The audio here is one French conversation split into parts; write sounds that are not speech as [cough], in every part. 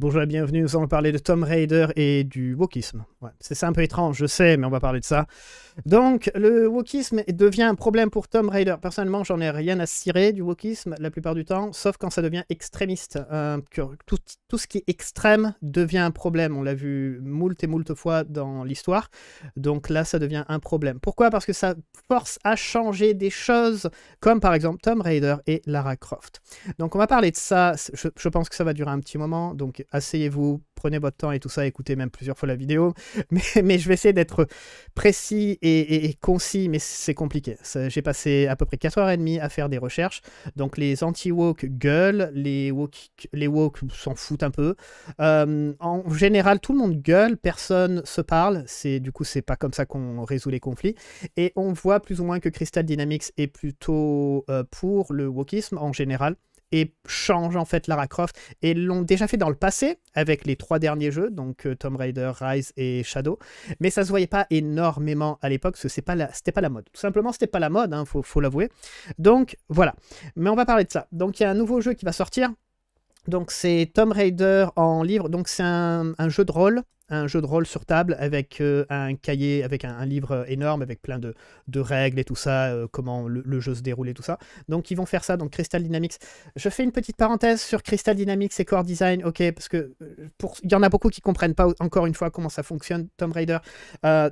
Bonjour et bienvenue, nous allons parler de Tom Raider et du wokisme. Ouais, c'est un peu étrange, je sais, mais on va parler de ça. Donc, le wokisme devient un problème pour Tom Raider. Personnellement, j'en ai rien à cirer du wokisme la plupart du temps, sauf quand ça devient extrémiste. Euh, tout, ce qui est extrême devient un problème. On l'a vu moult et moult fois dans l'histoire. Donc là, ça devient un problème. Pourquoi Parce que ça force à changer des choses, comme par exemple Tom Raider et Lara Croft. Donc, on va parler de ça. Je, je pense que ça va durer un petit moment. Donc, asseyez-vous, prenez votre temps et tout ça, écoutez même plusieurs fois la vidéo. [laughs] Mais, je vais essayer d'être précis et, concis, mais c'est compliqué. J'ai passé à peu près 4h30 à faire des recherches. Donc les anti-woke gueulent, les woke, les s'en foutent un peu. Euh, en général, tout le monde gueule, personne se parle. C'est Du coup, c'est pas comme ça qu'on résout les conflits. Et on voit plus ou moins que Crystal Dynamics est plutôt euh, pour le wokisme en général et change en fait Lara Croft. Et l'ont déjà fait dans le passé avec les trois derniers jeux, donc tom euh, Tomb Raider, Rise et Shadow. Mais ça se voyait pas énormément à l'époque parce que c'est pas c'était pas la mode. Tout simplement, c'était pas la mode, hein, faut, l'avouer. Donc voilà. Mais on va parler de ça. Donc il y a un nouveau jeu qui va sortir. Donc c'est Tomb Raider en livre. Donc c'est un jeu de rôle un jeu de rôle sur table avec euh, un cahier, avec un, livre euh, énorme, avec plein de, de règles et tout ça, euh, comment le, jeu se déroule et tout ça. Donc ils vont faire ça, donc Crystal Dynamics. Je fais une petite parenthèse sur Crystal Dynamics et Core Design, ok, parce que pour, il y en a beaucoup qui comprennent pas encore une fois comment ça fonctionne, Tomb Raider.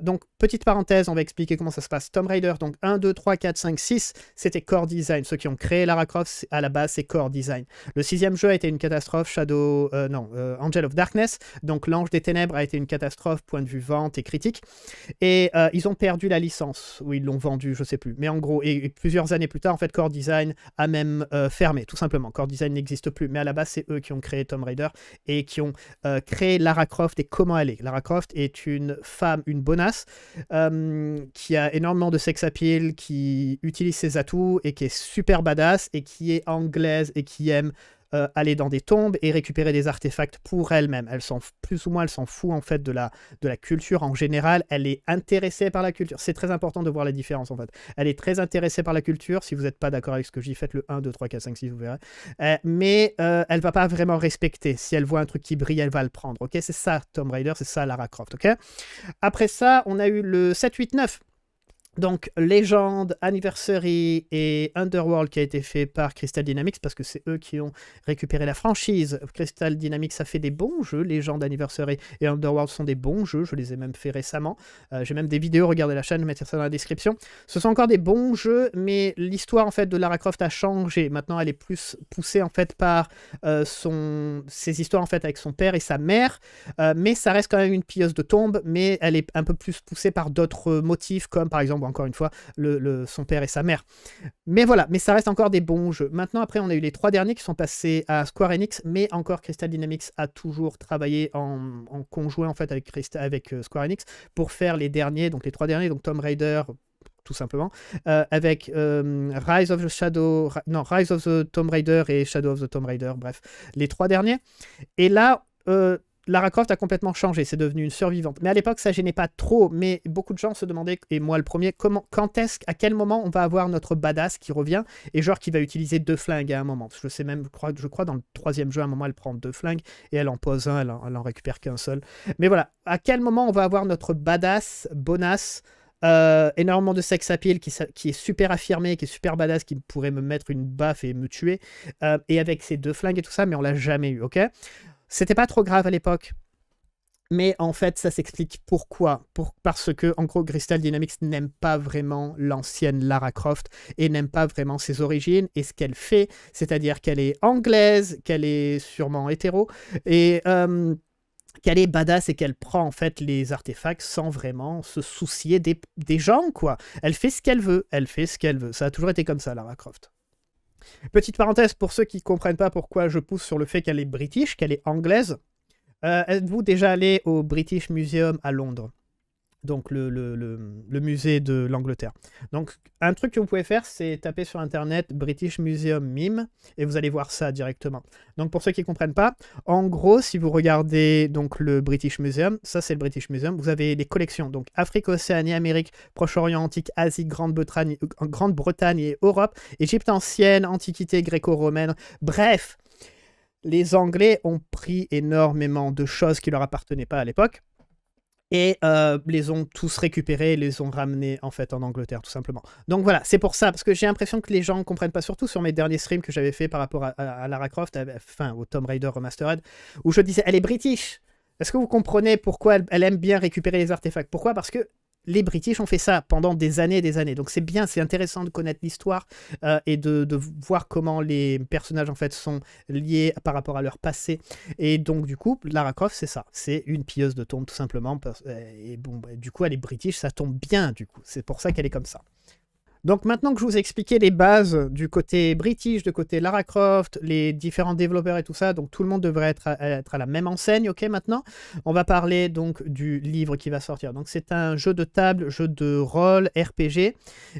donc petite parenthèse, on va expliquer comment ça se passe. Tomb Raider, donc 1, 2, 3, 4, 5, 6, c'était Core Design. Ceux qui ont créé Lara Croft, à la base, c'est Core Design. Le sixième jeu a été une catastrophe, Shadow, non, Angel of Darkness, donc l'ange des ténèbres a une catastrophe, point de vue vente et critique. Et euh, ils ont perdu la licence, ou ils l'ont vendue, je sais plus. Mais en gros, et, plusieurs années plus tard, en fait, Core Design a même euh, fermé, tout simplement. Core Design n'existe plus. Mais à la base, c'est eux qui ont créé tom Raider et qui ont euh, créé Lara Croft et comment elle est. Lara Croft est une femme, une bonasse, qui a énormément de sex appeal, qui utilise ses atouts et qui est super badass et qui est anglaise et qui aime euh, aller dans des tombes et récupérer des artefacts pour elle-même. Elle s'en plus ou moins, elle s'en fout en fait de la, de la culture en général. Elle est intéressée par la culture. C'est très important de voir la différence en fait. Elle est très intéressée par la culture. Si vous n'êtes pas d'accord avec ce que j'y faites le 1, 2, 3, 4, 5, 6, vous verrez. Euh, mais euh, elle va pas vraiment respecter. Si elle voit un truc qui brille, elle va le prendre. Ok, c'est ça Tom Raider, c'est ça Lara Croft. Ok. Après ça, on a eu le 7, 8, 9 donc Légende, Anniversary et Underworld qui a été fait par Crystal Dynamics parce que c'est eux qui ont récupéré la franchise. Crystal Dynamics a fait des bons jeux, Légende, Anniversary et Underworld sont des bons jeux, je les ai même fait récemment. Euh, j'ai même des vidéos, regardez la chaîne, je mettrai ça dans la description. Ce sont encore des bons jeux, mais l'histoire en fait de Lara Croft a changé. Maintenant elle est plus poussée en fait par euh, son... ses histoires en fait avec son père et sa mère, euh, mais ça reste quand même une pilleuse de tombe, mais elle est un peu plus poussée par d'autres motifs comme par exemple encore une fois son père et sa mère. Mais voilà, mais ça reste encore des bons jeux. Maintenant, après, on a eu les trois derniers qui sont passés à Square Enix, mais encore Crystal Dynamics a toujours travaillé en, conjoint en fait avec, avec euh, Square Enix pour faire les derniers, donc les trois derniers, donc Tomb Raider, tout simplement, euh, avec euh, Rise of the Shadow, non, Rise of the Tomb Raider et Shadow of the Tomb Raider, bref, les trois derniers. Et là, Lara Croft a complètement changé, c'est devenu une survivante. Mais à l'époque, ça gênait pas trop, mais beaucoup de gens se demandaient, et moi le premier, comment, quand est-ce, à quel moment on va avoir notre badass qui revient, et genre qui va utiliser deux flingues à un moment. Je sais même, je crois, je crois dans le troisième jeu, à un moment, elle prend deux flingues, et elle en pose un, elle en, récupère qu'un seul. Mais voilà, à quel moment on va avoir notre badass, bonasse, euh, énormément de sex appeal qui, qui, est super affirmé, qui est super badass, qui pourrait me mettre une baffe et me tuer, euh, et avec ses deux flingues et tout ça, mais on l'a jamais eu, ok c'était pas trop grave à l'époque. Mais en fait, ça s'explique pourquoi. parce que, en gros, Crystal Dynamics n'aime pas vraiment l'ancienne Lara Croft et n'aime pas vraiment ses origines et ce qu'elle fait, c'est-à-dire qu'elle est anglaise, qu'elle est sûrement hétéro et euh, qu'elle est badass et qu'elle prend en fait les artefacts sans vraiment se soucier des, des gens, quoi. Elle fait ce qu'elle veut, elle fait ce qu'elle veut. Ça a toujours été comme ça, Lara Croft. Petite parenthèse pour ceux qui ne comprennent pas pourquoi je pousse sur le fait qu'elle est british, qu'elle est anglaise. Euh, êtes-vous déjà allé au British Museum à Londres donc le, le, musée de l'Angleterre. Donc un truc que vous pouvez faire, c'est taper sur Internet British Museum Mime, et vous allez voir ça directement. Donc pour ceux qui ne comprennent pas, en gros, si vous regardez donc le British Museum, ça c'est le British Museum, vous avez les collections, donc Afrique, Océanie, Amérique, Proche-Orient antique, Asie, Grande-Bretagne euh, Grande -Bretagne et Europe, Égypte ancienne, Antiquité gréco-romaine, bref les Anglais ont pris énormément de choses qui leur appartenaient pas à l'époque et euh, les ont tous récupérés les ont ramenés en fait en Angleterre tout simplement. Donc voilà, c'est pour ça, parce que j'ai l'impression que les gens ne comprennent pas, surtout sur mes derniers streams que j'avais fait par rapport à, Lara Croft, euh, enfin au Tomb Raider Remastered, où je disais elle est british. Est-ce que vous comprenez pourquoi elle aime bien récupérer les artefacts Pourquoi Parce que les British ont fait ça pendant des années et des années. Donc c'est bien, c'est intéressant de connaître l'histoire euh, et de, voir comment les personnages en fait sont liés par rapport à leur passé. Et donc du coup, Lara Croft, c'est ça. C'est une pieuse de tombe tout simplement. Euh, et bon, bah, du coup, elle est British, ça tombe bien du coup. C'est pour ça qu'elle est comme ça. Donc maintenant que je vous ai expliqué les bases du côté british, du côté Lara Croft, les différents développeurs et tout ça, donc tout le monde devrait être être à la même enseigne, ok maintenant On va parler donc du livre qui va sortir. Donc c'est un jeu de table, jeu de rôle, RPG,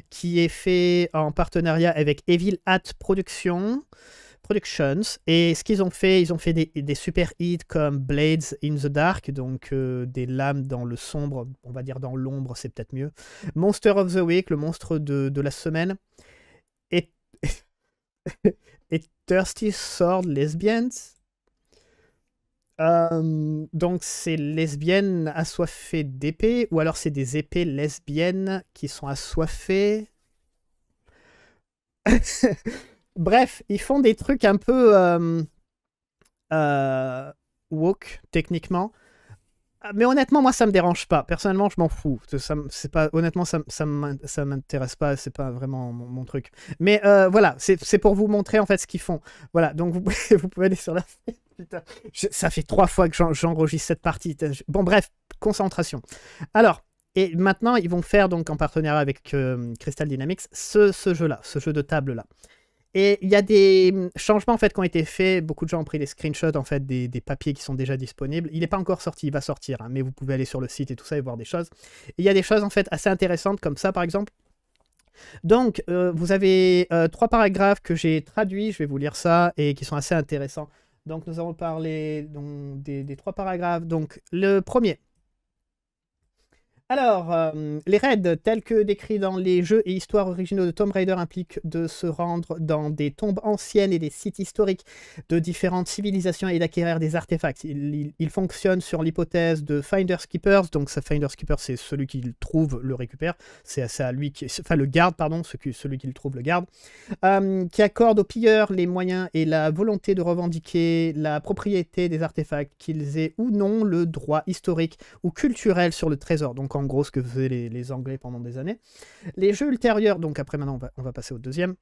qui est fait en partenariat avec Evil Hat Productions. Productions. Et ce qu'ils ont fait, ils ont fait des, super hits comme Blades in the Dark, donc euh, des lames dans le sombre, on va dire dans l'ombre, c'est peut-être mieux. Monster of the Week, le monstre de, la semaine. Et, [laughs] et Thirsty Sword Lesbians. Euh, donc c'est lesbiennes assoiffées d'épées, ou alors c'est des épées lesbiennes qui sont assoiffées. [laughs] Bref, ils font des trucs un peu euh, euh, woke, techniquement. Ah, mais honnêtement, moi, ça me dérange pas. Personnellement, je m'en fous. Ça, c'est pas, honnêtement, ça, ça m'intéresse pas. C'est pas vraiment mon, truc. Mais euh, voilà, c'est pour vous montrer en fait ce qu'ils font. Voilà, donc vous, pouvez, [laughs] aller sur la. ça fait trois fois que j'enregistre cette partie. Bon, bref, concentration. Alors, et maintenant, ils vont faire donc en partenariat avec Crystal Dynamics ce, ce jeu-là, ce jeu de table-là. Et il y a des mm, changements en fait qui ont été faits. Beaucoup de gens ont pris des screenshots en fait des, papiers qui sont déjà disponibles. Il n'est pas encore sorti, il va sortir, hein, mais vous pouvez aller sur le site et tout ça et voir des choses. il y a des choses en fait assez intéressantes comme ça par exemple. Donc euh, vous avez euh, trois paragraphes que j'ai traduits, je vais vous lire ça et qui sont assez intéressants. Donc nous allons parler des trois paragraphes. Donc le premier, alors, euh, les raids, tels que décrits dans les jeux et histoires originaux de Tomb Raider, impliquent de se rendre dans des tombes anciennes et des sites historiques de différentes civilisations et d'acquérir des artefacts. Il, fonctionne sur l'hypothèse de Finders Keepers, donc ça, Finders Keepers, c'est celui qui le trouve, le récupère, c'est à lui qui, enfin le garde, pardon, celui qui le trouve, le garde, euh, qui accorde aux pilleurs les moyens et la volonté de revendiquer la propriété des artefacts, qu'ils aient ou non le droit historique ou culturel sur le trésor en gros ce que faisaient les, Anglais pendant des années. Les jeux ultérieurs, donc après maintenant on va passer au deuxième,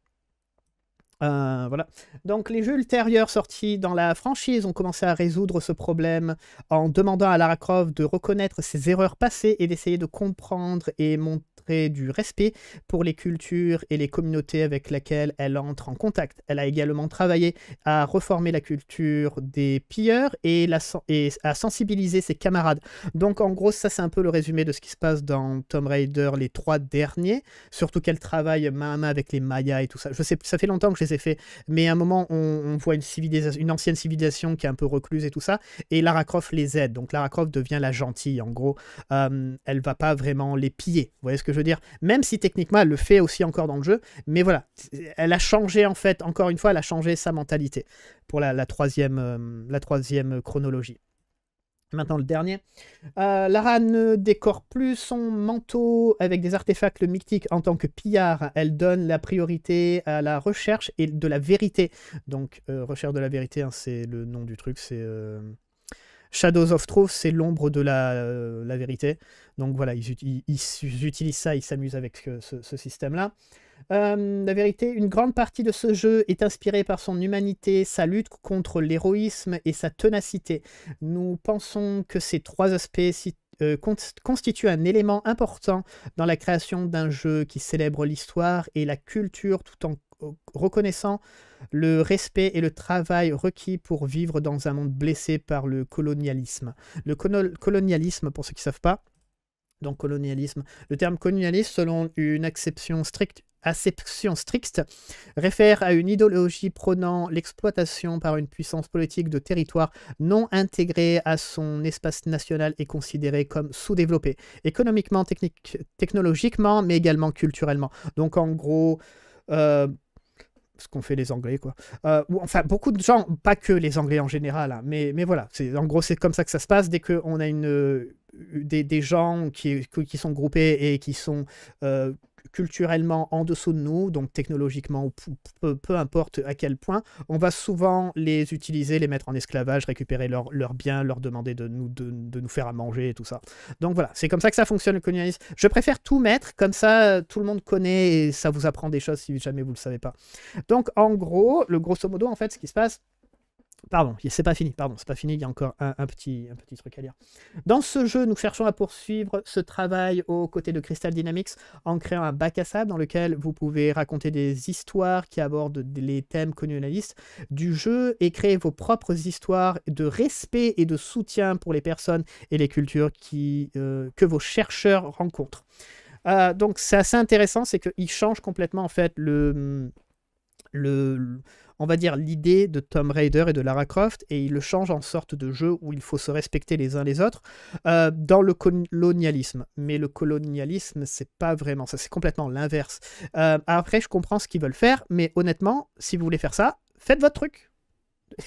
euh, voilà. Donc les jeux ultérieurs sortis dans la franchise ont commencé à résoudre ce problème en demandant à Lara Croft de reconnaître ses erreurs passées et d'essayer de comprendre et montrer du respect pour les cultures et les communautés avec lesquelles elle entre en contact. Elle a également travaillé à reformer la culture des pilleurs et, et à sensibiliser ses camarades. Donc en gros ça c'est un peu le résumé de ce qui se passe dans Tomb Raider les trois derniers, surtout qu'elle travaille main à main avec les Mayas et tout ça. Je sais, ça fait longtemps que j'ai effets, Mais à un moment, on, voit une, civilisation, une ancienne civilisation qui est un peu recluse et tout ça, et Lara Croft les aide. Donc Lara Croft devient la gentille, en gros. Euh, elle va pas vraiment les piller, vous voyez ce que je veux dire Même si techniquement, elle le fait aussi encore dans le jeu, mais voilà, elle a changé en fait, encore une fois, elle a changé sa mentalité pour la, troisième, euh, la troisième chronologie. Maintenant le dernier. Euh, Lara ne décore plus son manteau avec des artefacts mythiques en tant que pillard. Elle donne la priorité à la recherche et de la vérité. Donc euh, recherche de la vérité, hein, c'est le nom du truc, c'est... Euh, Shadows of Truth, c'est l'ombre de la, euh, vérité. Donc voilà, ils, utilisent ça, ils s'amusent avec ce, ce système-là. Euh, la vérité, une grande partie de ce jeu est inspirée par son humanité, sa lutte contre l'héroïsme et sa ténacité. Nous pensons que ces trois aspects euh, constituent un élément important dans la création d'un jeu qui célèbre l'histoire et la culture tout en euh, reconnaissant le respect et le travail requis pour vivre dans un monde blessé par le colonialisme. Le colonialisme, pour ceux qui ne savent pas, donc colonialisme. Le terme colonialisme, selon une acception stricte acception stricte réfère à une idéologie prônant l'exploitation par une puissance politique de territoires non intégrés à son espace national et considérés comme sous-développés, économiquement, technologiquement, mais également culturellement. Donc en gros... Euh, ce qu'ont fait les Anglais, quoi. Euh, enfin, beaucoup de gens, pas que les Anglais en général, hein, mais, mais voilà, en gros, c'est comme ça que ça se passe. Dès qu'on a une, euh, des, des gens qui, qui, sont groupés et qui sont culturellement en dessous de nous, donc technologiquement, peu, importe à quel point, on va souvent les utiliser, les mettre en esclavage, récupérer leurs leur biens, leur demander de nous, de, nous faire à manger et tout ça. Donc voilà, c'est comme ça que ça fonctionne le colonialisme. Je préfère tout mettre, comme ça tout le monde connaît et ça vous apprend des choses si jamais vous ne le savez pas. Donc en gros, le grosso modo, en fait, ce qui se passe, Pardon, c'est pas fini, pardon, c'est pas fini, il y a encore un, petit, un petit truc à dire. Dans ce jeu, nous cherchons à poursuivre ce travail aux côtés de Crystal Dynamics en créant un bac à sable dans lequel vous pouvez raconter des histoires qui abordent les thèmes connus de la liste du jeu et créer vos propres histoires de respect et de soutien pour les personnes et les cultures qui, euh, que vos chercheurs rencontrent. Euh, donc c'est assez intéressant, c'est qu'il change complètement en fait le... Hum, le, on va dire l'idée de Tom Raider et de Lara Croft, et il le change en sorte de jeu où il faut se respecter les uns les autres euh, dans le colonialisme. Mais le colonialisme, c'est pas vraiment ça, c'est complètement l'inverse. Euh, après, je comprends ce qu'ils veulent faire, mais honnêtement, si vous voulez faire ça, faites votre truc. [laughs]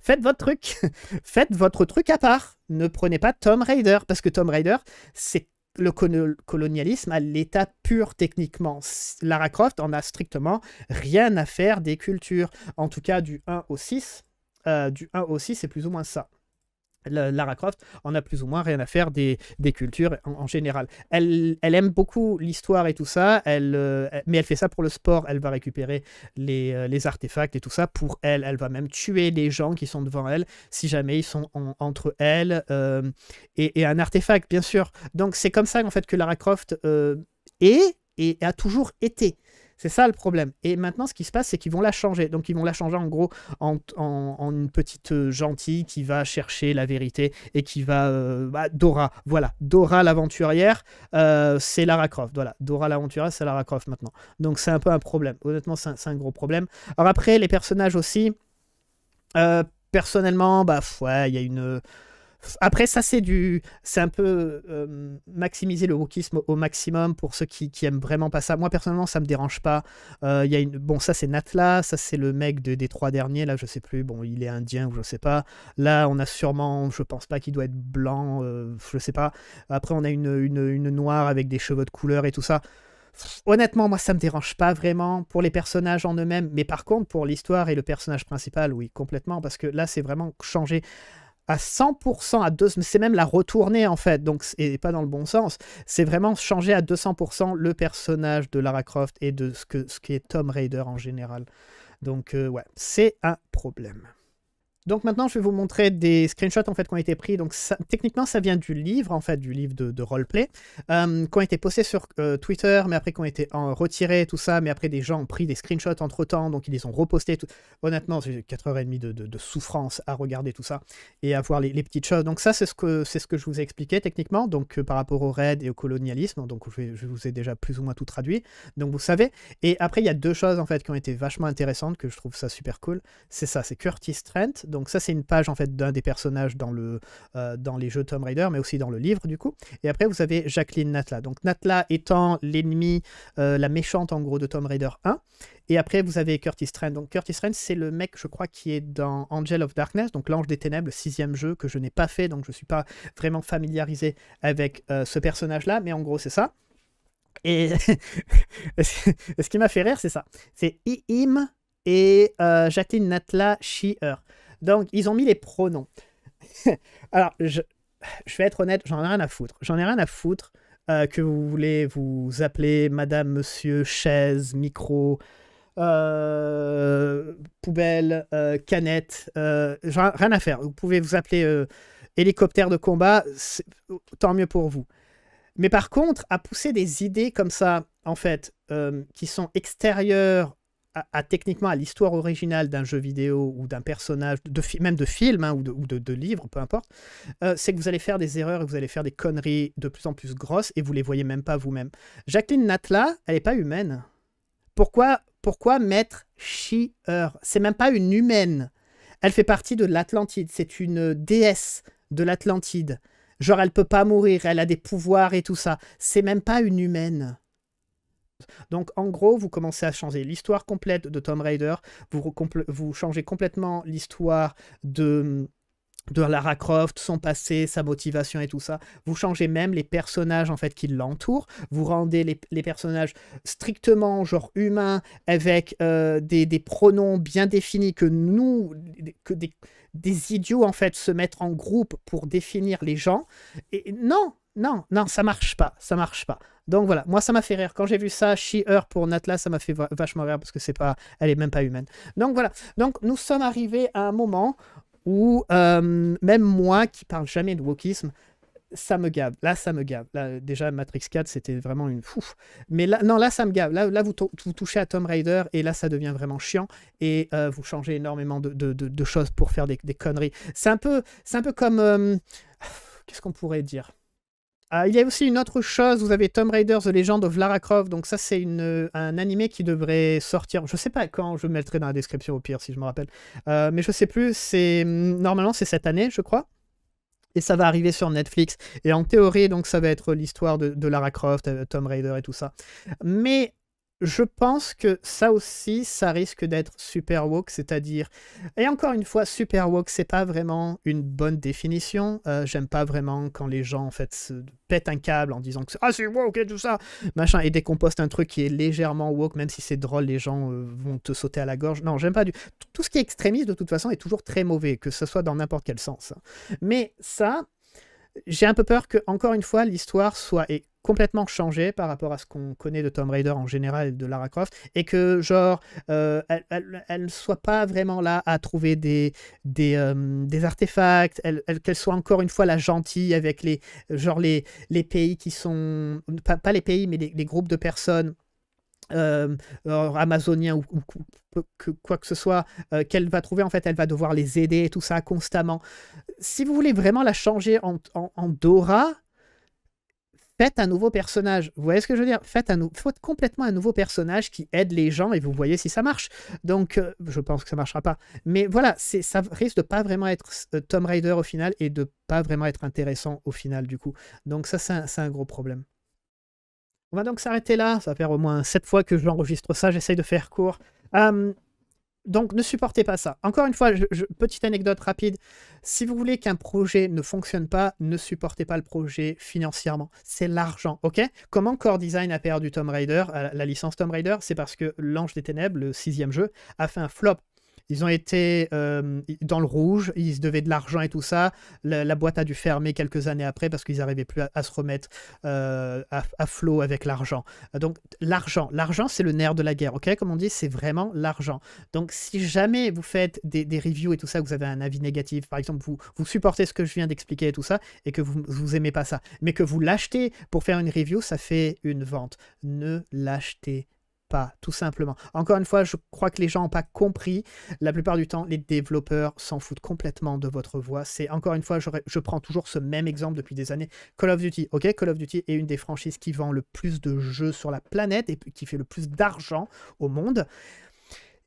faites votre truc, [laughs] faites votre truc à part. Ne prenez pas Tom Raider parce que Tom Raider, c'est le colonialisme à l'état pur techniquement. Lara Croft en a strictement rien à faire des cultures, en tout cas du 1 au 6. Euh, du 1 au 6, c'est plus ou moins ça. Lara Croft en a plus ou moins rien à faire des, cultures en, général. Elle, aime beaucoup l'histoire et tout ça, euh, elle, mais elle fait ça pour le sport. Elle va récupérer les, euh, artefacts et tout ça pour elle. Elle va même tuer les gens qui sont devant elle si jamais ils sont entre elle euh, et, et, un artefact, bien sûr. Donc c'est comme ça en fait que Lara Croft est et a toujours été. C'est ça le problème. Et maintenant, ce qui se passe, c'est qu'ils vont la changer. Donc, ils vont la changer en gros en, une petite euh, gentille qui va chercher la vérité et qui va. Euh, bah, Dora, voilà. Dora l'aventurière, euh, c'est Lara Croft. Voilà. Dora l'aventurière, c'est Lara Croft maintenant. Donc, c'est un peu un problème. Honnêtement, c'est un, gros problème. Alors, après, les personnages aussi. personnellement, bah, ouais, il y a une après, ça, c'est du, c'est un peu euh, maximiser le wokisme au maximum pour ceux qui, qui, aiment vraiment pas ça. Moi, personnellement, ça me dérange pas. Euh, il y a une, bon, ça, c'est Natla, ça, c'est le mec des trois derniers, là, je sais plus, bon, il est indien ou je sais pas. Là, on a sûrement, je pense pas qu'il doit être blanc, euh, je sais pas. Après, on a une, une, une noire avec des cheveux de couleur et tout ça honnêtement, moi, ça me dérange pas vraiment pour les personnages en eux-mêmes, mais par contre, pour l'histoire et le personnage principal, oui, complètement, parce que là, c'est vraiment changé à 100%, à c'est même la retourner en fait, donc et pas dans le bon sens. C'est vraiment changer à 200% le personnage de Lara Croft et de ce que ce qui est Tom Raider en général. Donc euh, ouais, c'est un problème. Donc maintenant, je vais vous montrer des screenshots en fait qui ont été pris. Donc techniquement, ça vient du livre en fait, du livre de, roleplay, euh, qui ont été postés sur euh, Twitter, mais après qui ont été en, retirés, tout ça. Mais après, des gens ont pris des screenshots entre temps, donc ils les ont repostés. Tout... Honnêtement, j'ai 4h30 de, de, de, souffrance à regarder tout ça et à voir les, petites choses. Donc ça, c'est ce que c'est ce que je vous ai expliqué techniquement. Donc euh, par rapport au raid et au colonialisme, donc je, vous ai déjà plus ou moins tout traduit. Donc vous savez. Et après, il y a deux choses en fait qui ont été vachement intéressantes que je trouve ça super cool. C'est ça, c'est Curtis Trent. Donc ça, c'est une page en fait d'un des personnages dans, le, euh, dans les jeux Tomb Raider, mais aussi dans le livre du coup. Et après, vous avez Jacqueline Natla. Donc Natla étant l'ennemi, euh, la méchante en gros de Tomb Raider 1. Et après, vous avez Curtis Trent. Donc Curtis Trent, c'est le mec, je crois, qui est dans Angel of Darkness, donc l'ange des ténèbres, sixième jeu que je n'ai pas fait, donc je ne suis pas vraiment familiarisé avec euh, ce personnage-là, mais en gros, c'est ça. Et [laughs] ce qui m'a fait rire, c'est ça. C'est Iim et Jacqueline Natla Sheer. Donc, ils ont mis les pronoms. [laughs] Alors, je, je, vais être honnête, j'en ai rien à foutre. J'en ai rien à foutre euh, que vous voulez vous appeler madame, monsieur, chaise, micro, euh, poubelle, euh, canette. J'en ai rien à faire. Vous pouvez vous appeler hélicoptère de combat, tant mieux pour vous. Mais par contre, à pousser des idées comme ça, en fait, qui sont extérieures à, techniquement à l'histoire originale d'un jeu vidéo ou d'un personnage, de, même de film hein, ou, de, livre, peu importe, euh, c'est que vous allez faire des erreurs et vous allez faire des conneries de plus en plus grosses et vous les voyez même pas vous-même. Jacqueline Natla, elle n'est pas humaine. Pourquoi, pourquoi mettre she C'est même pas une humaine. Elle fait partie de l'Atlantide. C'est une déesse de l'Atlantide. Genre, elle peut pas mourir, elle a des pouvoirs et tout ça. C'est même pas une humaine. Donc en gros, vous commencez à changer l'histoire complète de Tom Raider, vous, changez complètement l'histoire de de Lara Croft, son passé, sa motivation et tout ça. Vous changez même les personnages en fait qui l'entourent. Vous rendez les, personnages strictement genre humains avec euh, des, pronoms bien définis que nous, que des, des idiots en fait se mettent en groupe pour définir les gens. Et non, non, non, ça marche pas, ça marche pas. Donc voilà, moi ça m'a fait rire. Quand j'ai vu ça, She-Her pour Natla, ça m'a fait vachement rire parce que c'est pas, elle est même pas humaine. Donc voilà, donc nous sommes arrivés à un moment où euh, même moi qui parle jamais de wokisme, ça me gave. Là, ça me gave. déjà, Matrix 4, c'était vraiment une fouf. Mais là, non, là, ça me gave. Là, là vous, touchez à Tom Raider et là, ça devient vraiment chiant. Et euh, vous changez énormément de, choses pour faire des, conneries. C'est un, peu, un peu comme. Euh, qu'est-ce qu'on pourrait dire ah, il y a aussi une autre chose, vous avez tom Raider The Legend of Lara Croft, donc ça c'est euh, un animé qui devrait sortir, je sais pas quand, je mettrai dans la description au pire si je me rappelle, euh, mais je sais plus, c'est mm, normalement c'est cette année je crois, et ça va arriver sur Netflix, et en théorie donc ça va être l'histoire de, Lara Croft, euh, tom Raider et tout ça, mais je pense que ça aussi, ça risque d'être super woke, c'est-à-dire... Et encore une fois, super woke, c'est pas vraiment une bonne définition. Euh, j'aime pas vraiment quand les gens, en fait, se pètent un câble en disant que « Ah, c'est woke et tout ça !» machin, et décomposent un truc qui est légèrement woke, même si c'est drôle, les gens euh, vont te sauter à la gorge. Non, j'aime pas du... Tout ce qui est extrémiste, de toute façon, est toujours très mauvais, que ce soit dans n'importe quel sens. Mais ça, j'ai un peu peur que, encore une fois, l'histoire soit, complètement changé par rapport à ce qu'on connaît de tom Raider en général et de Lara Croft, et que genre euh, elle, elle, soit pas vraiment là à trouver des, des, euh, artefacts, qu'elle soit encore une fois la gentille avec les genre les, les pays qui sont pas, les pays mais les, groupes de personnes euh, amazoniens ou, quoi que ce soit qu'elle va trouver, en fait, elle va devoir les aider et tout ça constamment. Si vous voulez vraiment la changer en, en Dora, Faites un nouveau personnage. Vous voyez ce que je veux dire Faites, un, complètement un nouveau personnage qui aide les gens et vous voyez si ça marche. Donc, euh, je pense que ça ne marchera pas. Mais voilà, ça risque de pas vraiment être Tom euh, Tomb Raider au final et de pas vraiment être intéressant au final du coup. Donc ça, c'est un, gros problème. On va donc s'arrêter là. Ça va faire au moins 7 fois que j'enregistre ça. J'essaye de faire court. Hum, donc ne supportez pas ça. Encore une fois, petite anecdote rapide. Si vous voulez qu'un projet ne fonctionne pas, ne supportez pas le projet financièrement. C'est l'argent, ok Comment Core Design a perdu Tom Raider, euh, la licence Tomb Raider C'est parce que l'Ange des Ténèbres, le sixième jeu, a fait un flop ils ont été euh, dans le rouge, ils se devaient de l'argent et tout ça. La, boîte a dû fermer quelques années après parce qu'ils n'arrivaient plus à, se remettre euh, à, flot avec l'argent. Donc l'argent, l'argent c'est le nerf de la guerre, ok Comme on dit, c'est vraiment l'argent. Donc si jamais vous faites des, reviews et tout ça, vous avez un avis négatif, par exemple, vous, vous supportez ce que je viens d'expliquer et tout ça, et que vous, vous aimez pas ça, mais que vous l'achetez pour faire une review, ça fait une vente. Ne l'achetez pas, tout simplement. Encore une fois, je crois que les gens n'ont pas compris. La plupart du temps, les développeurs s'en foutent complètement de votre voix. C'est encore une fois, je, je, prends toujours ce même exemple depuis des années. Call of Duty, ok, Call of Duty est une des franchises qui vend le plus de jeux sur la planète et qui fait le plus d'argent au monde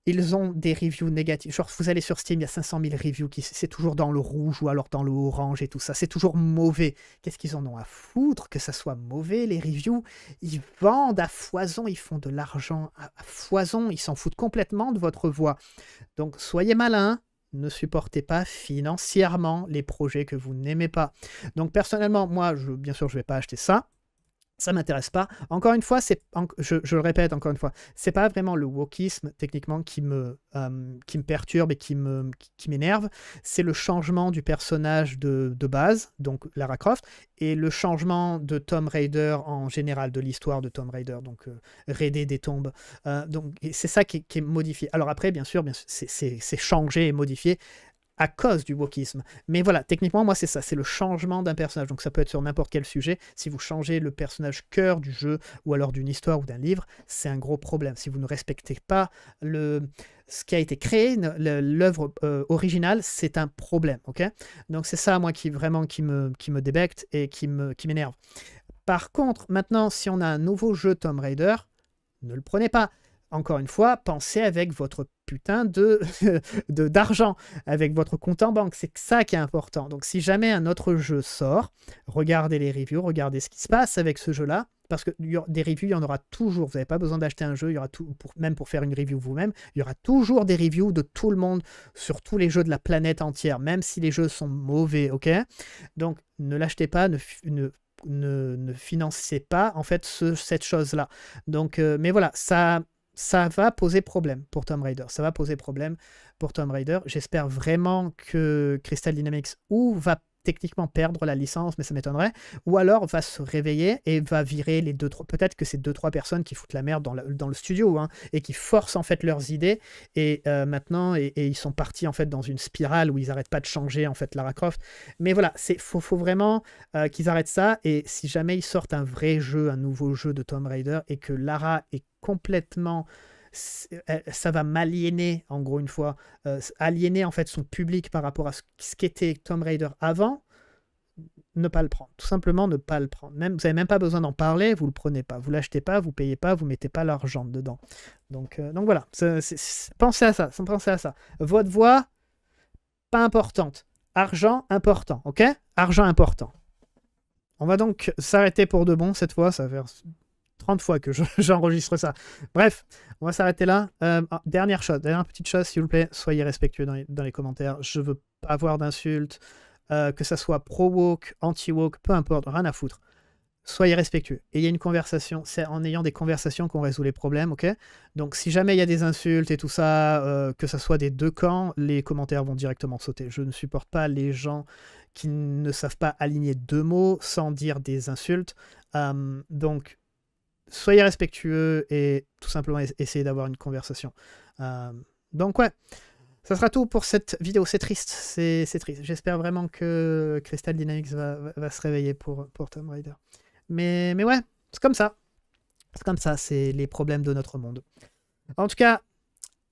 ils ont des reviews négatives. Genre, vous allez sur Steam, il y a 500 000 reviews, qui, c'est toujours dans le rouge ou alors dans le orange et tout ça. C'est toujours mauvais. Qu'est-ce qu'ils en ont à foutre que ça soit mauvais, les reviews Ils vendent à foison, ils font de l'argent à foison, ils s'en foutent complètement de votre voix. Donc, soyez malins, ne supportez pas financièrement les projets que vous n'aimez pas. Donc, personnellement, moi, je, bien sûr, je ne vais pas acheter ça ça m'intéresse pas. Encore une fois, c'est, je, je, le répète encore une fois, c'est pas vraiment le wokisme techniquement qui me, euh, qui me perturbe et qui, me, qui, m'énerve, c'est le changement du personnage de, base, donc Lara Croft, et le changement de Tom Raider en général, de l'histoire de Tom Raider, donc euh, raider des tombes. Euh, donc c'est ça qui, est modifié. Alors après, bien sûr, bien sûr c'est, c'est changé et modifié à cause du wokisme. Mais voilà, techniquement, moi, c'est ça, c'est le changement d'un personnage. Donc ça peut être sur n'importe quel sujet. Si vous changez le personnage cœur du jeu, ou alors d'une histoire ou d'un livre, c'est un gros problème. Si vous ne respectez pas le, ce qui a été créé, l'œuvre euh, originale, c'est un problème. ok Donc c'est ça, moi, qui vraiment qui me, qui me débecte et qui m'énerve. Qui par contre, maintenant, si on a un nouveau jeu Tomb Raider, ne le prenez pas encore une fois, pensez avec votre putain [laughs] de d'argent, avec votre compte en banque. C'est ça qui est important. Donc si jamais un autre jeu sort, regardez les reviews, regardez ce qui se passe avec ce jeu-là. Parce que des reviews, il y en aura toujours. Vous n'avez pas besoin d'acheter un jeu, il y aura tout, pour, même pour faire une review vous-même, il y aura toujours des reviews de tout le monde sur tous les jeux de la planète entière, même si les jeux sont mauvais, ok Donc ne l'achetez pas, ne, financez pas en fait cette chose là donc euh, mais voilà ça ça va poser problème pour Tom Raider. Ça va poser problème pour Tom Raider. J'espère vraiment que Crystal Dynamics ou va techniquement perdre la licence, mais ça m'étonnerait, ou alors va se réveiller et va virer les deux, trois, peut-être que c'est deux, trois personnes qui foutent la merde dans, le studio, hein, et qui forcent en fait leurs idées, et euh, maintenant, et, ils sont partis en fait dans une spirale où ils n'arrêtent pas de changer en fait Lara Croft, mais voilà, c'est faut, faut vraiment euh, qu'ils arrêtent ça, et si jamais ils sortent un vrai jeu, un nouveau jeu de Tomb Raider, et que Lara est complètement euh, euh, ça va m'aliéner, en gros, une fois, euh, aliéner en fait son public par rapport à ce, qu'était Tomb Raider avant, ne pas le prendre. Tout simplement ne pas le prendre. Même, vous n'avez même pas besoin d'en parler, vous le prenez pas. Vous l'achetez pas, vous payez pas, vous mettez pas l'argent dedans. Donc, donc voilà, pensez à ça, penser à ça. Votre voix, pas importante. Argent, important, ok Argent, important. On va donc s'arrêter pour de bon cette fois, ça va faire 30 fois que [laughs] j'enregistre ça. Bref, on va s'arrêter là. Euh, ah, dernière chose, dernière petite chose, s'il vous plaît, soyez respectueux dans les, commentaires. Je veux pas avoir d'insultes, euh, que ça soit pro-woke, anti-woke, peu importe, rien à foutre. Soyez respectueux. Et il y a une conversation, c'est en ayant des conversations qu'on résout les problèmes, ok Donc si jamais il y a des insultes et tout ça, euh, que ça soit des deux camps, les commentaires vont directement sauter. Je ne supporte pas les gens qui ne savent pas aligner deux mots sans dire des insultes. donc soyez respectueux et tout simplement essayez d'avoir une conversation. Euh, donc ouais, ça sera tout pour cette vidéo. C'est triste, c'est triste. J'espère vraiment que Crystal Dynamics va, se réveiller pour, pour Tomb Raider. Mais, mais ouais, c'est comme ça. C'est comme ça, c'est les problèmes de notre monde. En tout cas,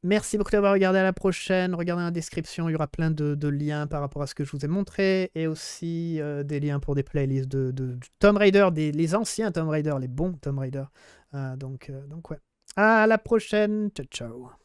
Merci beaucoup d'avoir regardé. À la prochaine. Regardez la description. Il y aura plein de, liens par rapport à ce que je vous ai montré. Et aussi euh, des liens pour des playlists de, Tom Raider, des, les anciens Tomb Raider, les bons Tomb Raider. Euh, donc, euh, donc, ouais. À la prochaine. Ciao, ciao.